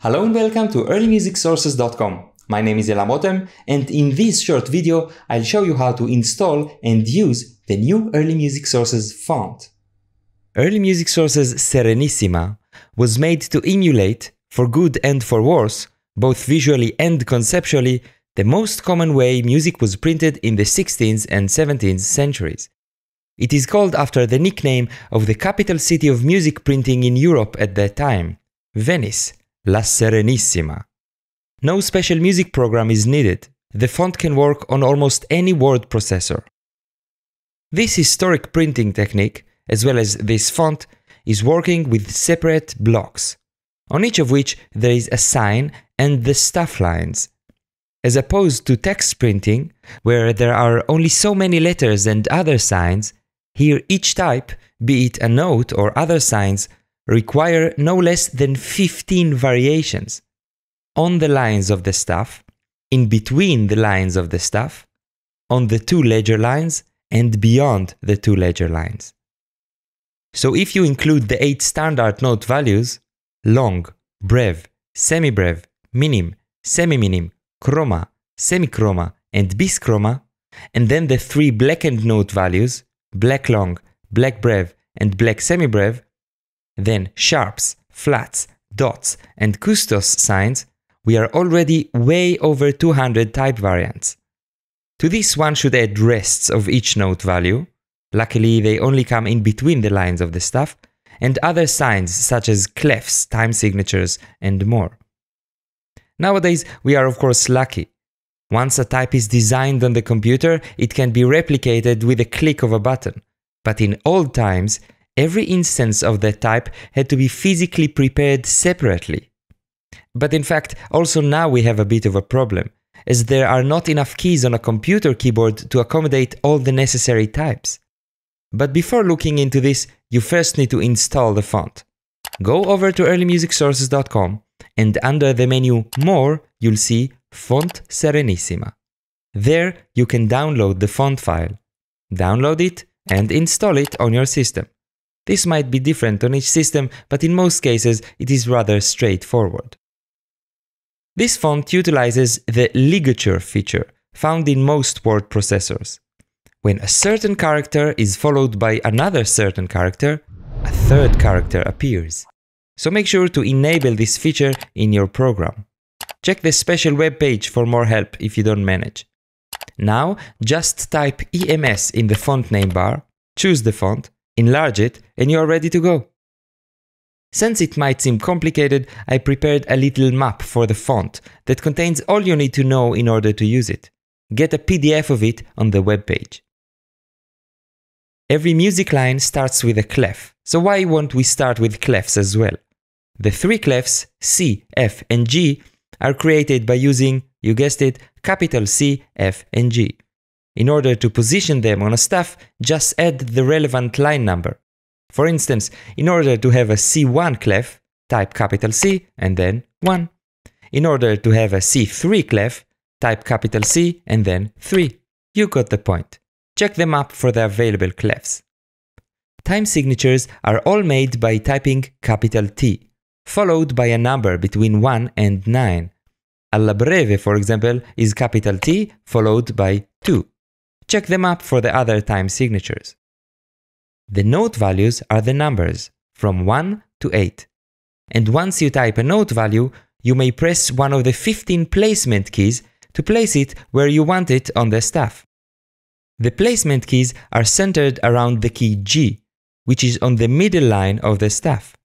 Hello and welcome to earlymusicsources.com. My name is Elamotem and in this short video I'll show you how to install and use the new Early Music Sources font. Early Music Sources Serenissima was made to emulate, for good and for worse, both visually and conceptually, the most common way music was printed in the 16th and 17th centuries. It is called after the nickname of the capital city of music printing in Europe at that time, Venice La Serenissima. No special music program is needed. The font can work on almost any word processor. This historic printing technique, as well as this font, is working with separate blocks, on each of which there is a sign and the staff lines, as opposed to text printing, where there are only so many letters and other signs, here each type, be it a note or other signs, require no less than 15 variations on the lines of the staff, in between the lines of the staff, on the two ledger lines, and beyond the two ledger lines. So if you include the eight standard note values, long, brev, semibreve, minim, semiminim, chroma, semichroma, and bischroma, and then the three blackened note values, black long, black brev, and black semibreve then sharps, flats, dots, and Custos signs, we are already way over 200 type variants. To this one should add rests of each note value, luckily they only come in between the lines of the staff, and other signs such as clefs, time signatures, and more. Nowadays, we are of course lucky. Once a type is designed on the computer, it can be replicated with a click of a button. But in old times, Every instance of that type had to be physically prepared separately. But in fact, also now we have a bit of a problem, as there are not enough keys on a computer keyboard to accommodate all the necessary types. But before looking into this, you first need to install the font. Go over to earlymusicsources.com and under the menu More, you'll see Font Serenissima. There you can download the font file. Download it and install it on your system. This might be different on each system, but in most cases it is rather straightforward. This font utilizes the ligature feature, found in most word processors. When a certain character is followed by another certain character, a third character appears. So make sure to enable this feature in your program. Check the special web page for more help if you don't manage. Now, just type EMS in the font name bar, choose the font, enlarge it, and you are ready to go. Since it might seem complicated, I prepared a little map for the font that contains all you need to know in order to use it. Get a PDF of it on the webpage. Every music line starts with a clef, so why won't we start with clefs as well? The three clefs, C, F, and G, are created by using, you guessed it, capital C, F, and G. In order to position them on a staff, just add the relevant line number. For instance, in order to have a C1 clef, type capital C and then 1. In order to have a C3 clef, type capital C and then 3. You got the point. Check them up for the available clefs. Time signatures are all made by typing capital T, followed by a number between 1 and 9. Alla breve, for example, is capital T followed by 2. Check them up for the other time signatures. The note values are the numbers from 1 to 8. And once you type a note value, you may press one of the 15 placement keys to place it where you want it on the staff. The placement keys are centered around the key G, which is on the middle line of the staff.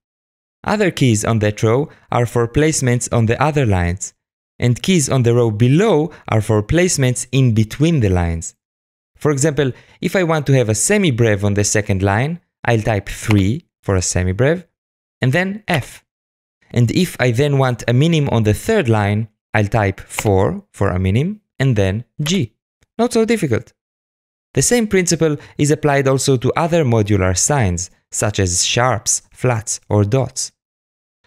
Other keys on that row are for placements on the other lines, and keys on the row below are for placements in between the lines. For example, if I want to have a semibreve on the second line, I'll type 3 for a semibreve, and then F. And if I then want a minim on the third line, I'll type 4 for a minim, and then G. Not so difficult. The same principle is applied also to other modular signs, such as sharps, flats, or dots.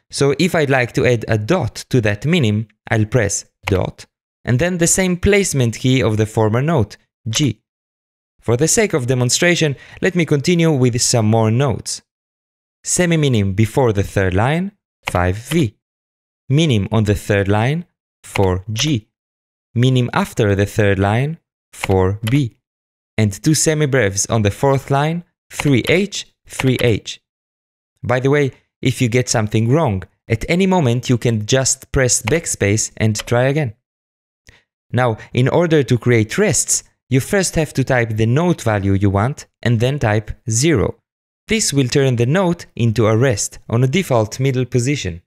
So if I'd like to add a dot to that minim, I'll press dot, and then the same placement key of the former note, G. For the sake of demonstration, let me continue with some more notes. Semi-minim before the third line, 5V. Minim on the third line, 4G. Minim after the third line, 4B. And two semi-breaths on the fourth line, 3H, 3H. By the way, if you get something wrong, at any moment you can just press backspace and try again. Now, in order to create rests, you first have to type the note value you want and then type 0. This will turn the note into a rest on a default middle position.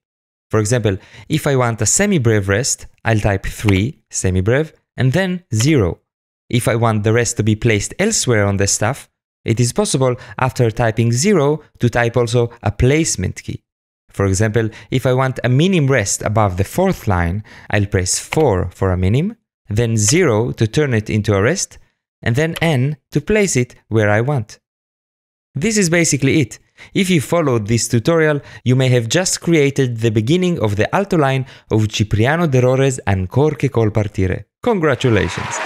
For example, if I want a semibreve rest, I'll type 3 semibreve and then 0. If I want the rest to be placed elsewhere on the staff, it is possible after typing 0 to type also a placement key. For example, if I want a minim rest above the fourth line, I'll press 4 for a minim then 0 to turn it into a rest, and then n to place it where I want. This is basically it. If you followed this tutorial, you may have just created the beginning of the alto line of Cipriano de Rore's Ancor che col partire. Congratulations!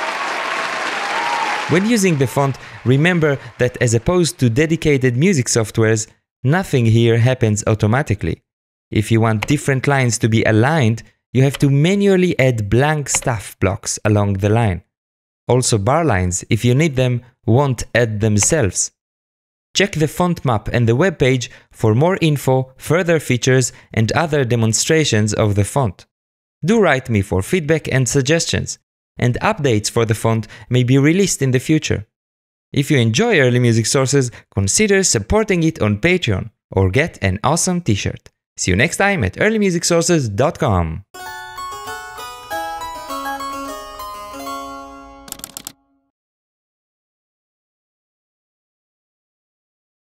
When using the font, remember that as opposed to dedicated music softwares, nothing here happens automatically. If you want different lines to be aligned, you have to manually add blank staff blocks along the line. Also bar lines, if you need them, won't add themselves. Check the font map and the web page for more info, further features, and other demonstrations of the font. Do write me for feedback and suggestions, and updates for the font may be released in the future. If you enjoy early music sources, consider supporting it on Patreon or get an awesome t-shirt. See you next time at earlymusicsources.com.